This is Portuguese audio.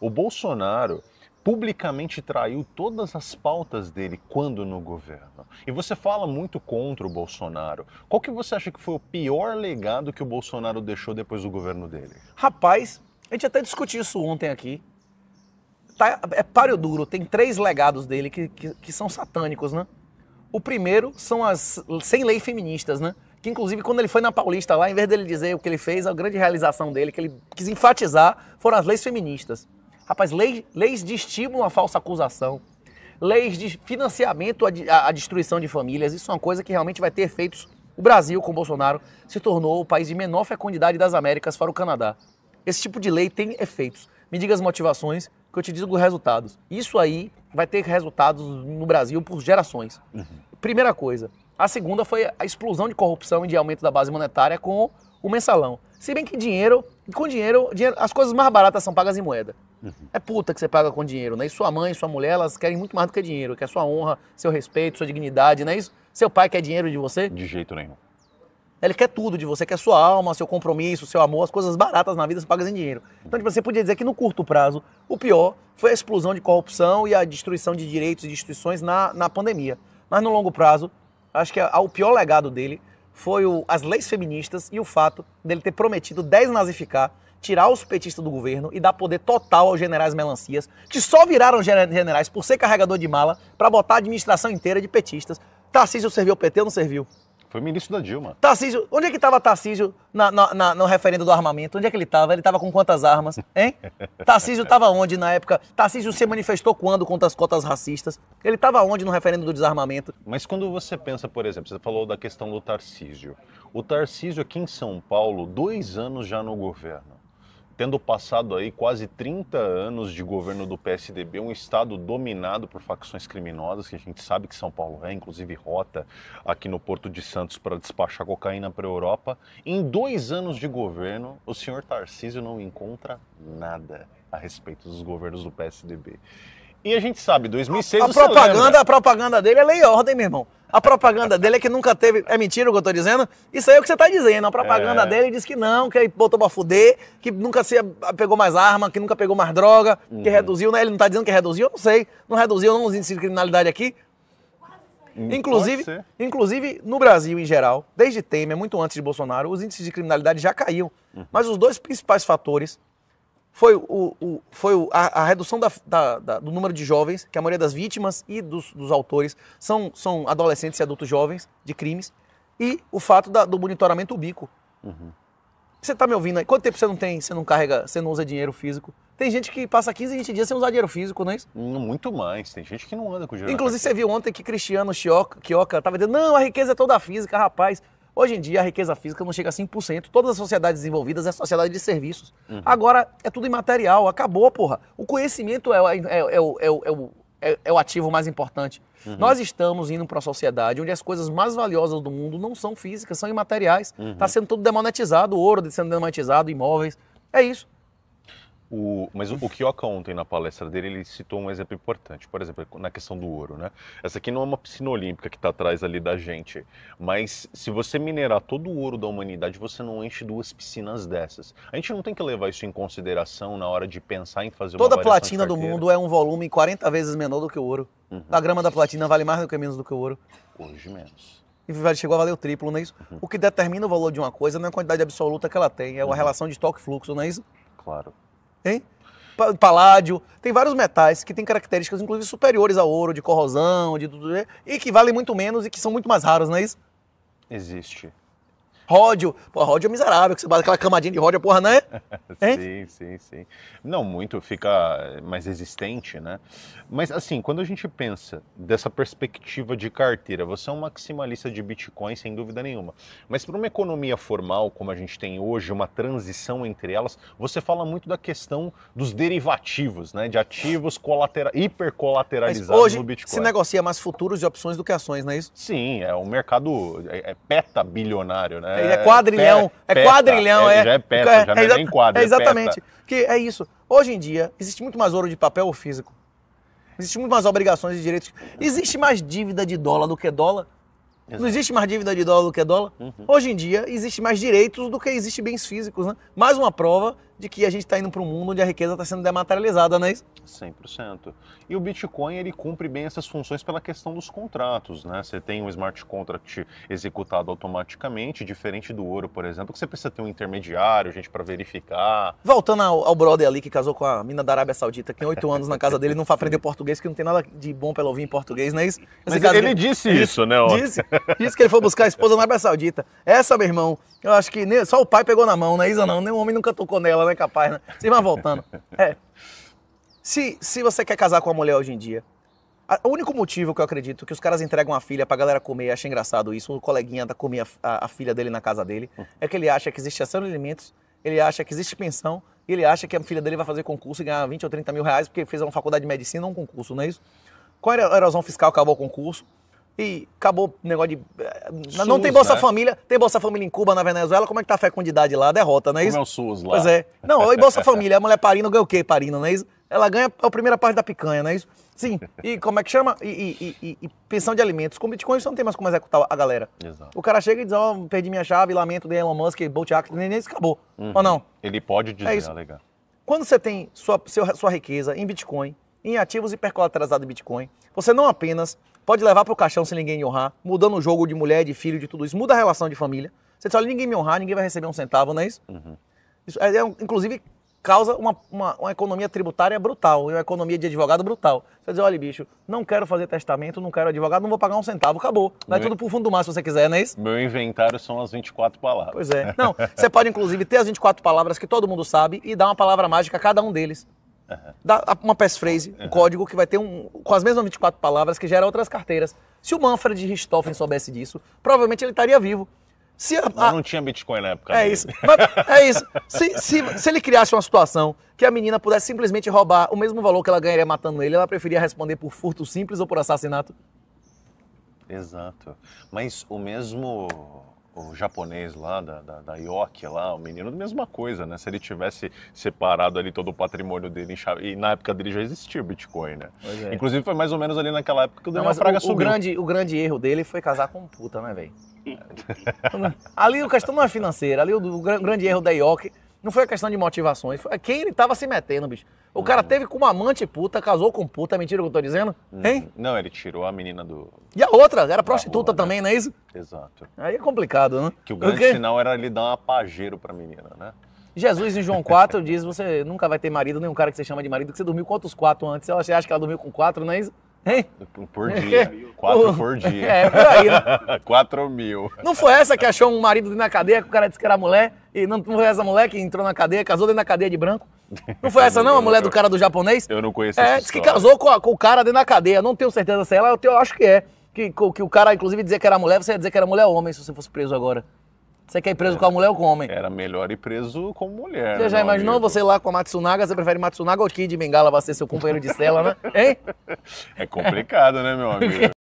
O Bolsonaro publicamente traiu todas as pautas dele quando no governo. E você fala muito contra o Bolsonaro. Qual que você acha que foi o pior legado que o Bolsonaro deixou depois do governo dele? Rapaz, a gente até discutiu isso ontem aqui. Tá, é páreo duro, tem três legados dele que, que, que são satânicos, né? O primeiro são as sem lei feministas, né? que inclusive quando ele foi na Paulista lá, em vez dele dizer o que ele fez, a grande realização dele, que ele quis enfatizar, foram as leis feministas. Rapaz, leis, leis de estímulo à falsa acusação, leis de financiamento à, à destruição de famílias, isso é uma coisa que realmente vai ter efeitos. O Brasil, com Bolsonaro, se tornou o país de menor fecundidade das Américas para o Canadá. Esse tipo de lei tem efeitos. Me diga as motivações, que eu te digo os resultados. Isso aí vai ter resultados no Brasil por gerações. Uhum. Primeira coisa, a segunda foi a explosão de corrupção e de aumento da base monetária com o mensalão. Se bem que dinheiro, com dinheiro, dinheiro as coisas mais baratas são pagas em moeda. Uhum. É puta que você paga com dinheiro, né? E sua mãe, sua mulher, elas querem muito mais do que dinheiro, Quer sua honra, seu respeito, sua dignidade, não é isso? Seu pai quer dinheiro de você? De jeito nenhum. Ele quer tudo de você, quer sua alma, seu compromisso, seu amor, as coisas baratas na vida são pagas em dinheiro. Então, tipo, você podia dizer que no curto prazo, o pior foi a explosão de corrupção e a destruição de direitos e de instituições na, na pandemia. Mas no longo prazo, Acho que o pior legado dele foi o, as leis feministas e o fato dele ter prometido desnazificar, tirar os petistas do governo e dar poder total aos generais melancias, que só viraram generais por ser carregador de mala, para botar a administração inteira de petistas. Tarcísio serviu o PT ou não serviu? Foi ministro da Dilma. Tarcísio, onde é que estava Tarcísio na, na, na, no referendo do armamento? Onde é que ele estava? Ele estava com quantas armas? Hein? Tarcísio estava onde na época? Tarcísio se manifestou quando contra as cotas racistas? Ele estava onde no referendo do desarmamento? Mas quando você pensa, por exemplo, você falou da questão do Tarcísio. O Tarcísio aqui em São Paulo, dois anos já no governo tendo passado aí quase 30 anos de governo do PSDB, um estado dominado por facções criminosas, que a gente sabe que São Paulo é, inclusive rota aqui no Porto de Santos para despachar cocaína para a Europa. Em dois anos de governo, o senhor Tarcísio não encontra nada a respeito dos governos do PSDB. E a gente sabe, 2006 a, a propaganda, a propaganda dele é lei e ordem, meu irmão. A propaganda dele é que nunca teve. É mentira o que eu estou dizendo? Isso aí é o que você está dizendo. A propaganda é. dele diz que não, que botou para fuder, que nunca se pegou mais arma, que nunca pegou mais droga, uhum. que reduziu, né? Ele não está dizendo que reduziu, eu não sei. Não reduziu, não os índices de criminalidade aqui. Hum, inclusive, inclusive, no Brasil em geral, desde Temer, muito antes de Bolsonaro, os índices de criminalidade já caíram Uhum. Mas os dois principais fatores foi, o, o foi o, a, a, redução da, da, da, do número de jovens, que a maioria das vítimas e dos, dos autores são, são adolescentes e adultos jovens de crimes, e o fato da, do monitoramento ubico. Uhum. Você está me ouvindo aí? Quanto tempo você não tem, você não carrega, você não usa dinheiro físico? Tem gente que passa 15, 20 dias sem usar dinheiro físico, não é isso? Muito mais, tem gente que não anda com dinheiro. Inclusive, você viu ontem que Cristiano Chioca estava dizendo, não, a riqueza é toda física, rapaz. Hoje em dia, a riqueza física não chega a 5%. Todas as sociedades desenvolvidas é sociedade de serviços. Uhum. Agora, é tudo imaterial, acabou, porra. O conhecimento é, é, é, é é, é, é, é o, ativo mais importante. Uhum. Nós estamos indo para uma sociedade onde as coisas mais valiosas do mundo não são físicas, são imateriais. Está uhum. Tá sendo tudo demonetizado, ouro sendo demonetizado, imóveis. É isso. O, mas o, o Kioka ontem na palestra dele, ele citou um exemplo importante, por exemplo, na questão do ouro, né? Essa aqui não é uma piscina olímpica que está atrás ali da gente, mas se você minerar todo o ouro da humanidade, você não enche duas piscinas dessas. A gente não tem que levar isso em consideração na hora de pensar em fazer Toda uma Toda platina do mundo é um volume 40 vezes menor do que o ouro. Uhum. A grama da platina vale mais do que menos do que o ouro. Hoje menos e chegou a valer o triplo, não é isso? Uhum. O que determina o valor de uma coisa não é a quantidade absoluta que ela tem, é uma uhum. relação de toque-fluxo, não é isso? Claro. Hein? Paládio, tem vários metais que têm características, inclusive, superiores ao ouro, de corrosão, de tudo, né? e que valem muito menos e que são muito mais raros, não é isso? Existe. Ródio. Pô, Ródio é miserável, que você bate aquela camadinha de Ródio, a porra, é? sim, sim, sim. Não muito, fica mais resistente, né? Mas assim, quando a gente pensa dessa perspectiva de carteira, você é um maximalista de Bitcoin, sem dúvida nenhuma. Mas para uma economia formal, como a gente tem hoje, uma transição entre elas, você fala muito da questão dos derivativos, né? De ativos colatera... hipercolateralizados hoje, no Bitcoin. Se negocia mais futuros e opções do que ações, não é isso? Sim, é um mercado é, é peta bilionário, né? é, é quadrilhão. é, é quadrilhão, é. Já é peta, é, já não é nem quadro. É exatamente. que é isso. Hoje em dia, existe muito mais ouro de papel ou físico. Existe muito mais obrigações e direitos. Existe mais dívida de dólar do que dólar. Exato. Não existe mais dívida de dólar do que dólar. Uhum. Hoje em dia, existe mais direitos do que existe bens físicos, né? Mais uma prova de que a gente está indo para um mundo onde a riqueza está sendo dematerializada, não é isso? 100%. E o Bitcoin, ele cumpre bem essas funções pela questão dos contratos, né? Você tem um smart contract executado automaticamente, diferente do ouro, por exemplo, que você precisa ter um intermediário, gente para verificar. Voltando ao, ao, brother ali que casou com a mina da Arábia Saudita, que tem oito anos na casa dele, não aprender português, que não tem nada de bom para ela ouvir em português, não é isso? Esse Mas ele, disse ele é isso, né? Disse disse que ele foi buscar a esposa na Arábia Saudita. Essa, meu irmão, eu acho que nem, só o pai pegou na mão, né? Isa não, nenhum homem nunca tocou nela, né? Capaz, né? Você vai voltando. É. Se, se você quer casar com uma mulher hoje em dia, o único motivo que eu acredito que os caras entregam a filha pra galera comer, acha engraçado isso, um coleguinha da tá comia a, a, filha dele na casa dele, é que ele acha que existe ação de alimentos, ele acha que existe pensão, e ele acha que a filha dele vai fazer concurso e ganhar 20 ou 30 mil reais porque fez uma faculdade de medicina não um concurso, não é isso? era a erosão fiscal acabou o concurso, e acabou o negócio de. SUS, eh, não tem Bolsa né? Família. Tem Bolsa Família em Cuba, na Venezuela. Como é que tá a fecundidade lá? Derrota, não é isso? Como é o SUS lá. Pois é. Não, e Bolsa Família. A mulher parina ganha o quê, parina, não é isso? Ela ganha a primeira parte da picanha, não é isso? Sim. E como é que chama? E, e, e, e pensão de alimentos. Com Bitcoin você não tem mais como executar a galera. Exato. O cara chega e diz: Ó, oh, perdi minha chave, lamento de Elon Musk, Bolt Act, nem isso acabou. Uhum. Ou não? Ele pode dizer, é isso. legal. Quando você tem sua, sua riqueza em Bitcoin, em ativos hipercolateralizados de Bitcoin, você não apenas Pode levar para o caixão sem ninguém me honrar, mudando o jogo de mulher, de filho, de tudo isso. Muda a relação de família. Você diz, olha, ninguém me honrar, ninguém vai receber um centavo, não é isso? Uhum. isso é, é, inclusive, causa uma, uma, uma, economia tributária brutal, e uma economia de advogado brutal. Você diz, olha, bicho, não quero fazer testamento, não quero advogado, não vou pagar um centavo, acabou. Vai meu... tudo pro fundo do mar se você quiser, não é isso? Meu inventário são as 24 palavras. Pois é. Não, você pode, inclusive, ter as 24 palavras que todo mundo sabe e dar uma palavra mágica a cada um deles. Dá uma passphrase, um código que vai ter um. com as mesmas 24 palavras que gera outras carteiras. Se o Manfred Richthofen soubesse disso, provavelmente ele estaria vivo. Se a, a... Não tinha Bitcoin na época. É dele. isso. Mas, é isso. Se, se, se, ele criasse uma situação que a menina pudesse simplesmente roubar o mesmo valor que ela ganharia matando ele, ela preferia responder por furto simples ou por assassinato? Exato. Mas o mesmo o japonês lá, da, da, da Yoki lá, o menino, mesma coisa, né? Se ele tivesse separado ali todo o patrimônio dele em, e na época dele já existia o Bitcoin, né? É. Inclusive foi mais ou menos ali naquela época que o Daniel Fraga o, subiu. O grande, o grande erro dele foi casar com puta, né, velho? ali a questão não é financeira, ali o, o grande erro da Yoki não foi a questão de motivações, foi quem ele tava se metendo, bicho. O cara uhum. teve com uma amante puta, casou com puta, mentira o que eu tô dizendo? Hum. Hein? Não, ele tirou a menina do. E a outra, era prostituta rua, né? também, não é isso? Exato. Aí é complicado, né? Que o grande sinal era ele dar um pajeiro pra menina, né? Jesus em João 4 diz: você nunca vai ter marido, nenhum cara que você chama de marido, que você dormiu com outros quatro antes. Você acha que ela dormiu com quatro, não é isso? Hein? Por dia. Quatro por dia. É, por aí, né? Quatro mil. Não foi essa que achou um marido na cadeia, que o cara disse que era mulher, e não, não foi essa mulher que entrou na cadeia, casou dentro da cadeia de branco? Não foi essa não, a mulher do cara do japonês? Eu não conheço É, disse que casou com, a, com, o cara dentro da cadeia. Não tenho certeza se é ela, eu, tenho, eu acho que é. Que, que o cara, inclusive, dizer que era mulher, você ia dizer que era mulher ou homem se você fosse preso agora. Você quer ir preso com a mulher ou com o homem? Era melhor ir preso com mulher. Você já né, imaginou amigo? você lá com a Matsunaga? Você prefere Matsunaga ou Kid Bengala pra ser seu companheiro de cela, né? Hein? É complicado, né, meu amigo?